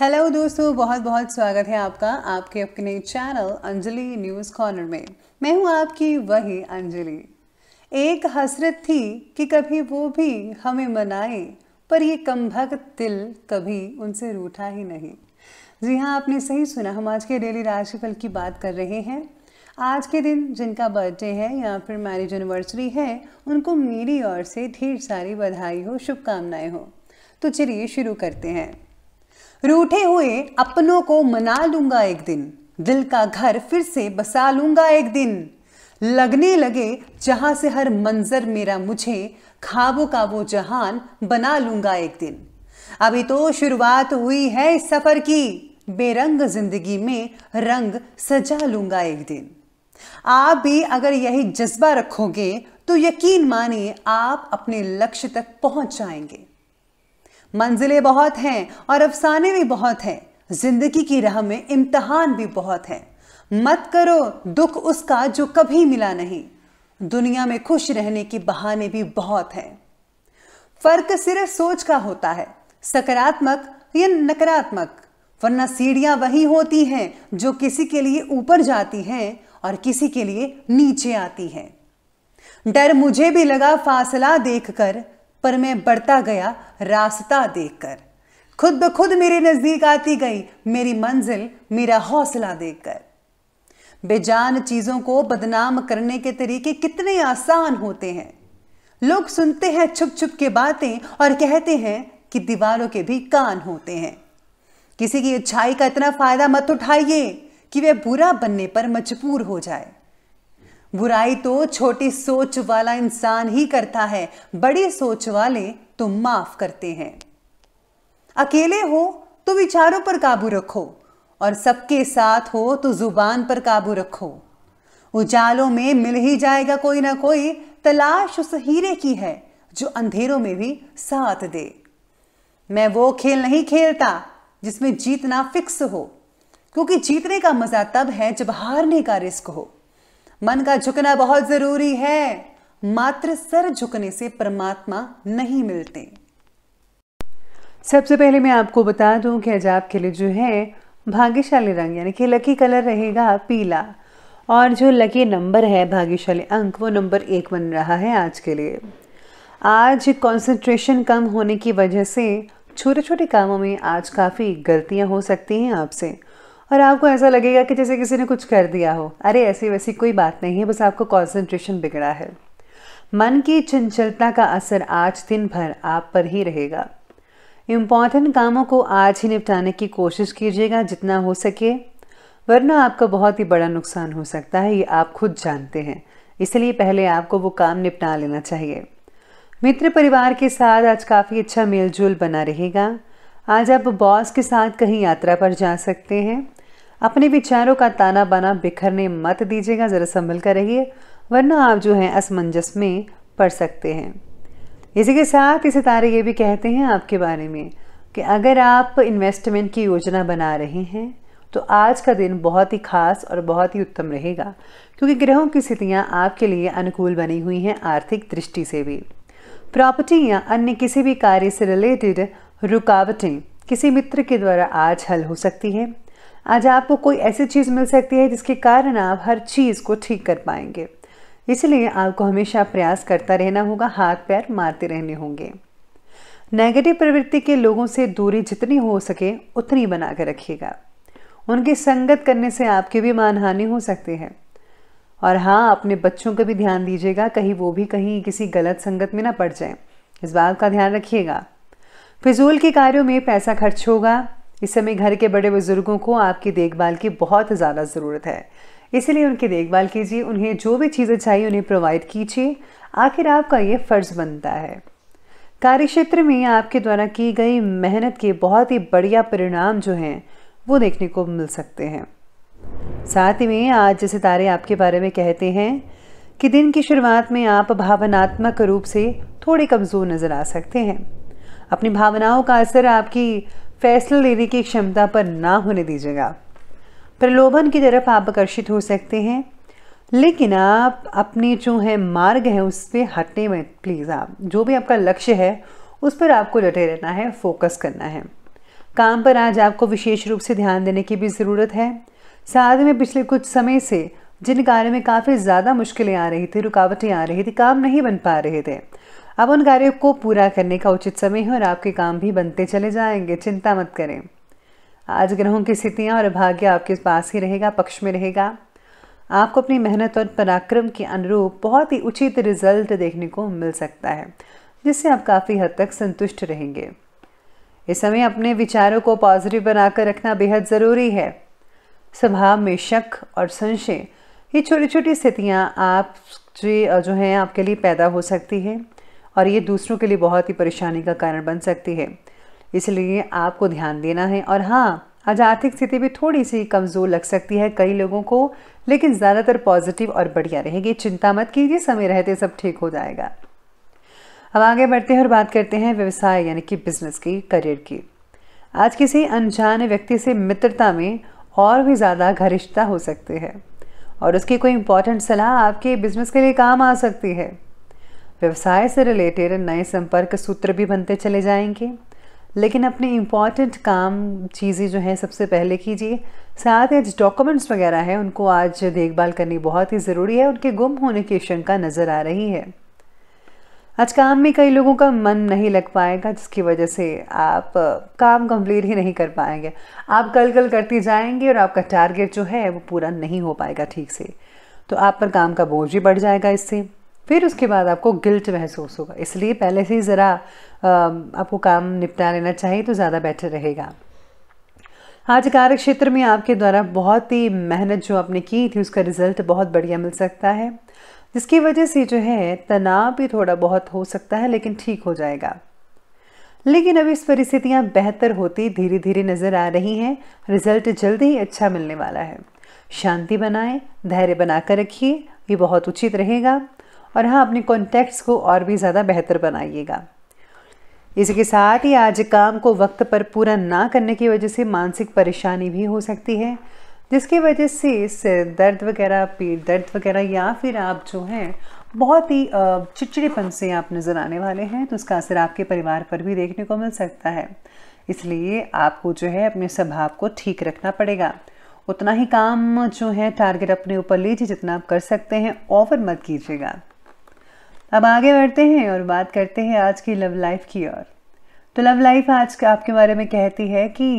hello दोस्तों बहुत बहुत स्वागत है आपका आपके अपने चैनल अंजलि न्यूज़ कॉर्नर में मैं हूं आपकी वही अंजलि एक हसरत थी कि कभी वो भी हमें मनाए पर ये कम्भक दिल कभी उनसे रूठा ही नहीं जी हाँ आपने सही सुना हम आज के डेली राशिफल की बात कर रहे हैं आज के दिन जिनका बर्थडे है या फिर मैरिज एनिवर्सरी है उनको मेरी ओर से ढेर सारी बधाई हो शुभकामनाएं हो तो चलिए शुरू करते हैं रूठे हुए अपनों को मना लूंगा एक दिन दिल का घर फिर से बसा लूंगा एक दिन लगने लगे जहां से हर मंजर मेरा मुझे खाबों का वो जहान बना लूंगा एक दिन अभी तो शुरुआत हुई है इस सफर की बेरंग जिंदगी में रंग सजा लूंगा एक दिन आप भी अगर यही जज्बा रखोगे तो यकीन मानिए आप अपने लक्ष्य तक पहुंच जाएंगे मंजिलें बहुत हैं और अफसाने भी बहुत हैं जिंदगी की राह में इम्तहान भी बहुत है मत करो दुख उसका जो कभी मिला नहीं दुनिया में खुश रहने के बहाने भी बहुत हैं फर्क सिर्फ सोच का होता है सकारात्मक या नकारात्मक वरना सीढ़ियां वही होती हैं जो किसी के लिए ऊपर जाती हैं और किसी के लिए नीचे आती हैं डर मुझे भी लगा फासला देखकर पर मैं बढ़ता गया रास्ता देखकर खुद ब खुद मेरे नज़दीक आती गई मेरी मंजिल मेरा हौसला देखकर बेजान चीज़ों को बदनाम करने के तरीके कितने आसान होते हैं लोग सुनते हैं छुप छुप के बातें और कहते हैं कि दीवारों के भी कान होते हैं किसी की अच्छाई का इतना फ़ायदा मत उठाइए कि वह बुरा बनने पर मजबूर हो जाए बुराई तो छोटी सोच वाला इंसान ही करता है बड़ी सोच वाले तो माफ करते हैं अकेले हो तो विचारों पर काबू रखो और सबके साथ हो तो जुबान पर काबू रखो उजालों में मिल ही जाएगा कोई ना कोई तलाश उस हीरे की है जो अंधेरों में भी साथ दे मैं वो खेल नहीं खेलता जिसमें जीतना फिक्स हो क्योंकि जीतने का मजा तब है जब हारने का रिस्क हो मन का झुकना बहुत जरूरी है मात्र सर झुकने से परमात्मा नहीं मिलते सबसे पहले मैं आपको बता दूं कि आज आपके लिए जो है भाग्यशाली रंग यानी कि लकी कलर रहेगा पीला और जो लकी नंबर है भाग्यशाली अंक वो नंबर एक बन रहा है आज के लिए आज कंसंट्रेशन कम होने की वजह से छोटे छोटे कामों में आज काफ़ी गलतियां हो सकती हैं आपसे और आपको ऐसा लगेगा कि जैसे किसी ने कुछ कर दिया हो अरे ऐसी वैसी कोई बात नहीं है बस आपको कॉन्सेंट्रेशन बिगड़ा है मन की चंचलता का असर आज दिन भर आप पर ही रहेगा इम्पॉर्टेंट कामों को आज ही निपटाने की कोशिश कीजिएगा जितना हो सके वरना आपका बहुत ही बड़ा नुकसान हो सकता है ये आप खुद जानते हैं इसलिए पहले आपको वो काम निपटा लेना चाहिए मित्र परिवार के साथ आज काफ़ी अच्छा मेलजोल बना रहेगा आज आप बॉस के साथ कहीं यात्रा पर जा सकते हैं अपने विचारों का ताना बाना बिखरने मत दीजिएगा ज़रा संभल कर रहिए वरना आप जो है असमंजस में पड़ सकते हैं इसी के साथ ये सितारे ये भी कहते हैं आपके बारे में कि अगर आप इन्वेस्टमेंट की योजना बना रहे हैं तो आज का दिन बहुत ही खास और बहुत ही उत्तम रहेगा क्योंकि ग्रहों की स्थितियाँ आपके लिए अनुकूल बनी हुई हैं आर्थिक दृष्टि से भी प्रॉपर्टी या अन्य किसी भी कार्य से रिलेटेड रुकावटें किसी मित्र के द्वारा आज हल हो सकती है आज आपको कोई ऐसी चीज़ मिल सकती है जिसके कारण आप हर चीज़ को ठीक कर पाएंगे इसलिए आपको हमेशा प्रयास करता रहना होगा हाथ पैर मारते रहने होंगे नेगेटिव प्रवृत्ति के लोगों से दूरी जितनी हो सके उतनी बना रखिएगा उनकी संगत करने से आपकी भी मानहानि हो सकती है और हाँ अपने बच्चों का भी ध्यान दीजिएगा कहीं वो भी कहीं किसी गलत संगत में ना पड़ जाए इस बात का ध्यान रखिएगा फिजूल के कार्यों में पैसा खर्च होगा इस समय घर के बड़े बुजुर्गों को आपकी देखभाल की बहुत ज़्यादा ज़रूरत है इसीलिए उनकी देखभाल कीजिए उन्हें जो भी चीज़ें चाहिए उन्हें प्रोवाइड कीजिए आखिर आपका ये फ़र्ज़ बनता है कार्य क्षेत्र में आपके द्वारा की गई मेहनत के बहुत ही बढ़िया परिणाम जो हैं वो देखने को मिल सकते हैं साथ ही में आज जैसे तारे आपके बारे में कहते हैं कि दिन की शुरुआत में आप भावनात्मक रूप से थोड़े कमज़ोर नज़र आ सकते हैं अपनी भावनाओं का असर आपकी फैसला लेने की क्षमता पर ना होने दीजिएगा प्रलोभन की तरफ आप आकर्षित हो सकते हैं लेकिन आप अपने जो है मार्ग है उस पर हटने में प्लीज़ आप जो भी आपका लक्ष्य है उस पर आपको डटे रहना है फोकस करना है काम पर आज आपको विशेष रूप से ध्यान देने की भी ज़रूरत है साथ में पिछले कुछ समय से जिन कार्य में काफ़ी ज़्यादा मुश्किलें आ रही थी रुकावटें आ रही थी काम नहीं बन पा रहे थे अब उन कार्यों को पूरा करने का उचित समय है और आपके काम भी बनते चले जाएंगे चिंता मत करें आज ग्रहों की स्थितियाँ और भाग्य आपके पास ही रहेगा पक्ष में रहेगा आपको अपनी मेहनत और पराक्रम के अनुरूप बहुत ही उचित रिजल्ट देखने को मिल सकता है जिससे आप काफ़ी हद तक संतुष्ट रहेंगे इस समय अपने विचारों को पॉजिटिव बनाकर रखना बेहद ज़रूरी है स्वभाव में शक और संशय ये छोटी छोटी स्थितियाँ आप जो हैं आपके लिए पैदा हो सकती है और ये दूसरों के लिए बहुत ही परेशानी का कारण बन सकती है इसलिए आपको ध्यान देना है और हाँ आज आर्थिक स्थिति भी थोड़ी सी कमज़ोर लग सकती है कई लोगों को लेकिन ज़्यादातर पॉजिटिव और बढ़िया रहेगी चिंता मत कीजिए समय रहते सब ठीक हो जाएगा अब आगे बढ़ते हैं और बात करते हैं व्यवसाय यानी कि बिजनेस की करियर की आज किसी अनजान व्यक्ति से मित्रता में और भी ज़्यादा घरिष्ठता हो सकती है और उसकी कोई इंपॉर्टेंट सलाह आपके बिजनेस के लिए काम आ सकती है व्यवसाय से रिलेटेड नए संपर्क सूत्र भी बनते चले जाएंगे लेकिन अपने इम्पॉर्टेंट काम चीज़ें जो हैं सबसे पहले कीजिए साथ ही डॉक्यूमेंट्स वगैरह हैं उनको आज देखभाल करनी बहुत ही ज़रूरी है उनके गुम होने की शंका नज़र आ रही है आज काम में कई लोगों का मन नहीं लग पाएगा जिसकी वजह से आप काम कंप्लीट ही नहीं कर पाएंगे आप कल कल करती जाएंगे और आपका टारगेट जो है वो पूरा नहीं हो पाएगा ठीक से तो आप पर काम का बोझ भी बढ़ जाएगा इससे फिर उसके बाद आपको गिल्ट महसूस होगा इसलिए पहले से ही ज़रा आपको काम निपटा लेना चाहिए तो ज़्यादा बेटर रहेगा आज कार्य क्षेत्र में आपके द्वारा बहुत ही मेहनत जो आपने की थी उसका रिजल्ट बहुत बढ़िया मिल सकता है जिसकी वजह से जो है तनाव भी थोड़ा बहुत हो सकता है लेकिन ठीक हो जाएगा लेकिन अभी परिस्थितियाँ बेहतर होती धीरे धीरे नज़र आ रही हैं रिजल्ट जल्द ही अच्छा मिलने वाला है शांति बनाए धैर्य बनाकर रखिए ये बहुत उचित रहेगा और हाँ अपने कॉन्टैक्ट्स को और भी ज़्यादा बेहतर बनाइएगा इसी के साथ ही आज काम को वक्त पर पूरा ना करने की वजह से मानसिक परेशानी भी हो सकती है जिसकी वजह से सिर दर्द वगैरह पेट दर्द वगैरह या फिर आप जो हैं बहुत ही चिड़चिड़ेपन से आप नज़र आने वाले हैं तो उसका असर आपके परिवार पर भी देखने को मिल सकता है इसलिए आपको जो है अपने स्वभाव को ठीक रखना पड़ेगा उतना ही काम जो है टारगेट अपने ऊपर लीजिए जितना आप कर सकते हैं ओवर मत कीजिएगा अब आगे बढ़ते हैं और बात करते हैं आज की लव लाइफ की ओर तो लव लाइफ आज आपके बारे में कहती है कि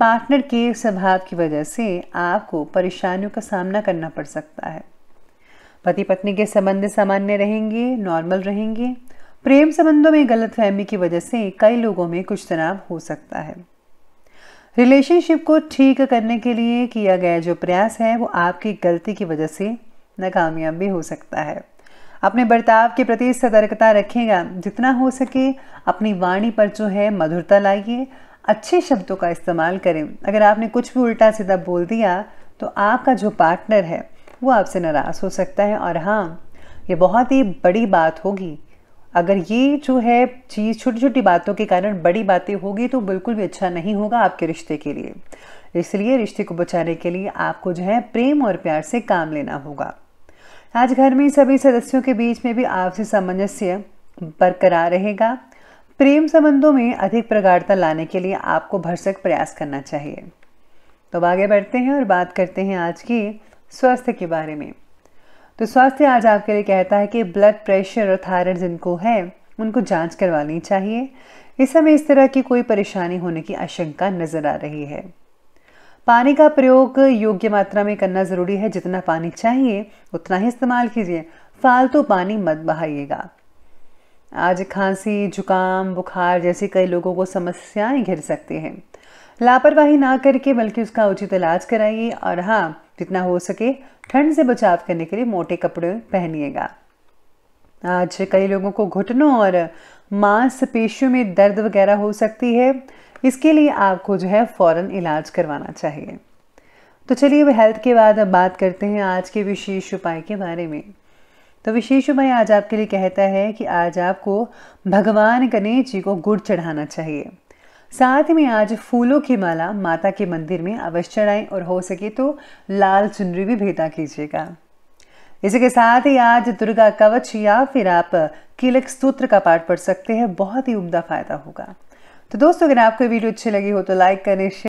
पार्टनर के स्वभाव की वजह से आपको परेशानियों का सामना करना पड़ सकता है पति पत्नी के संबंध सामान्य रहेंगे नॉर्मल रहेंगे प्रेम संबंधों में गलत फहमी की वजह से कई लोगों में कुछ तनाव हो सकता है रिलेशनशिप को ठीक करने के लिए किया गया जो प्रयास है वो आपकी गलती की वजह से नाकामयाब भी हो सकता है अपने बर्ताव के प्रति सतर्कता रखेगा जितना हो सके अपनी वाणी पर जो है मधुरता लाइए अच्छे शब्दों का इस्तेमाल करें अगर आपने कुछ भी उल्टा सीधा बोल दिया तो आपका जो पार्टनर है वो आपसे नाराज़ हो सकता है और हाँ ये बहुत ही बड़ी बात होगी अगर ये जो है चीज़ छोटी छोटी बातों के कारण बड़ी बातें होगी तो बिल्कुल भी अच्छा नहीं होगा आपके रिश्ते के लिए इसलिए रिश्ते को बचाने के लिए आपको जो है प्रेम और प्यार से काम लेना होगा आज घर में सभी सदस्यों के बीच में भी आपसी सामंजस्य बरकरार रहेगा प्रेम संबंधों में अधिक प्रगाढ़ता लाने के लिए आपको भरसक प्रयास करना चाहिए तो अब आगे बढ़ते हैं और बात करते हैं आज की स्वास्थ्य के बारे में तो स्वास्थ्य आज आपके लिए कहता है कि ब्लड प्रेशर और थायराइड जिनको है उनको जांच करवानी चाहिए इस समय इस तरह की कोई परेशानी होने की आशंका नज़र आ रही है पानी का प्रयोग योग्य मात्रा में करना ज़रूरी है जितना पानी चाहिए उतना ही इस्तेमाल कीजिए फालतू तो पानी मत बहाइएगा आज खांसी जुकाम बुखार जैसी कई लोगों को समस्याएं घिर सकती हैं लापरवाही ना करके बल्कि उसका उचित इलाज कराइए और हाँ जितना हो सके ठंड से बचाव करने के लिए मोटे कपड़े पहनिएगा आज कई लोगों को घुटनों और मांसपेशियों में दर्द वगैरह हो सकती है इसके लिए आपको जो है फौरन इलाज करवाना चाहिए तो चलिए अब हेल्थ के बाद अब बात करते हैं आज के विशेष उपाय के बारे में तो विशेष उपाय आज आपके लिए कहता है कि आज आपको भगवान गणेश जी को गुड़ चढ़ाना चाहिए साथ में आज फूलों की माला माता के मंदिर में अवश्य चढ़ाएं और हो सके तो लाल चुनरी भी भेदा कीजिएगा इसी के साथ ही आज दुर्गा कवच या फिर आप किलक स्तूत्र का पाठ पढ़ सकते हैं बहुत ही उम्दा फायदा होगा तो दोस्तों अगर आपको वीडियो अच्छी लगी हो तो लाइक करें